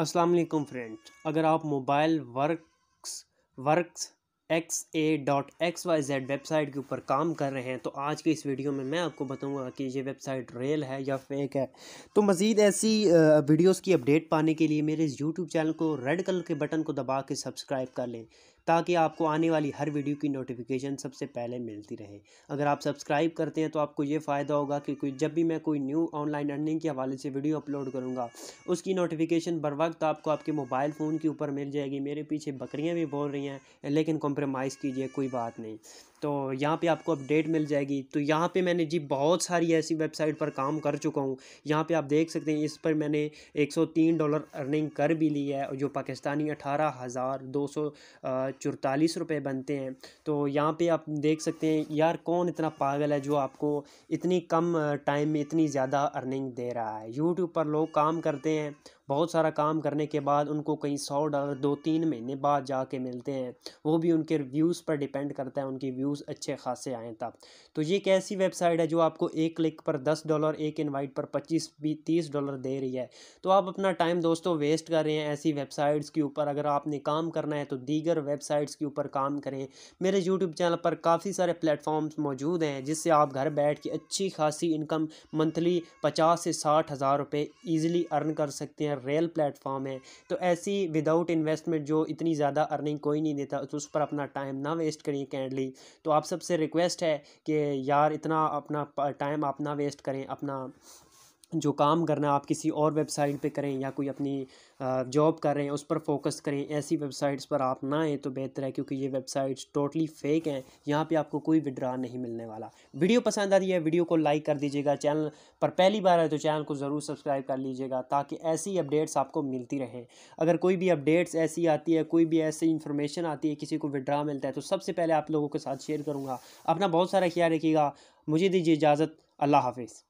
अस्सलाम वालेकुम फ्रेंड अगर आप mobile works works X A dot X Y Z website के ऊपर काम कर रहे हैं तो आज के इस वीडियो में मैं आपको बताऊंगा कि ये वेबसाइट रियल है या फेक है तो मज़ीद ऐसी वीडियोस की अपडेट पाने के लिए मेरे इस यूट्यूब चैनल को रेड कलर के बटन को दबा के सब्सक्राइब कर लें ताकि आपको आने वाली हर वीडियो की नोटिफिकेशन सबसे पहले मिलती रहे अगर आप सब्सक्राइब करते हैं तो आपको ये फ़ायदा होगा कि कोई जब भी मैं कोई न्यू ऑनलाइन अर्निंग के हवाले से वीडियो अपलोड करूँगा उसकी नोटिफिकेशन बर वक्त आपको आपके मोबाइल फ़ोन के ऊपर मिल जाएगी मेरे पीछे बकरियाँ भी बोल रही हैं लेकिन कॉम्प्रोमाइज़ कीजिए कोई बात नहीं तो यहाँ पे आपको अपडेट मिल जाएगी तो यहाँ पे मैंने जी बहुत सारी ऐसी वेबसाइट पर काम कर चुका हूँ यहाँ पे आप देख सकते हैं इस पर मैंने 103 डॉलर अर्निंग कर भी ली है जो पाकिस्तानी अठारह हज़ार दो सौ चौतालीस रुपये बनते हैं तो यहाँ पे आप देख सकते हैं यार कौन इतना पागल है जो आपको इतनी कम टाइम में इतनी ज़्यादा अर्निंग दे रहा है यूट्यूब पर लोग काम करते हैं बहुत सारा काम करने के बाद उनको कहीं सौ डॉलर दो तीन महीने बाद जाके मिलते हैं वो भी उनके व्यूज़ पर डिपेंड करता है उनकी व्यूज़ व्यूज़ अच्छे खासे आए था तो ये एक ऐसी वेबसाइट है जो आपको एक क्लिक पर दस डॉलर एक इनवाइट पर पच्चीस भी तीस डॉलर दे रही है तो आप अपना टाइम दोस्तों वेस्ट कर रहे हैं ऐसी वेबसाइट्स के ऊपर अगर आपने काम करना है तो दीगर वेबसाइट्स के ऊपर काम करें मेरे यूट्यूब चैनल पर काफ़ी सारे प्लेटफॉर्म्स मौजूद हैं जिससे आप घर बैठ के अच्छी खासी इनकम मंथली पचास से साठ हज़ार रुपये ईजिली अर्न कर सकते हैं रेल प्लेटफॉर्म है तो ऐसी विदाउट इन्वेस्टमेंट जो इतनी ज़्यादा अर्निंग कोई नहीं देता तो उस पर अपना टाइम ना वेस्ट करिए कैंडली तो आप सबसे रिक्वेस्ट है कि यार इतना अपना टाइम आप ना वेस्ट करें अपना जो काम करना आप किसी और वेबसाइट पे करें या कोई अपनी जॉब कर रहे हैं उस पर फोकस करें ऐसी वेबसाइट्स पर आप ना आएँ तो बेहतर है क्योंकि ये वेबसाइट्स टोटली फेक हैं यहाँ पे आपको कोई विड्रा नहीं मिलने वाला वीडियो पसंद आ रही है वीडियो को लाइक कर दीजिएगा चैनल पर पहली बार है तो चैनल को ज़रूर सब्सक्राइब कर लीजिएगा ताकि ऐसी अपडेट्स आपको मिलती रहें अगर कोई भी अपडेट्स ऐसी आती है कोई भी ऐसी इन्फॉर्मेशन आती है किसी को विड्रा मिलता है तो सबसे पहले आप लोगों के साथ शेयर करूँगा अपना बहुत सारा ख्याल रखिएगा मुझे दीजिए इजाज़त अल्लाह हाफिज़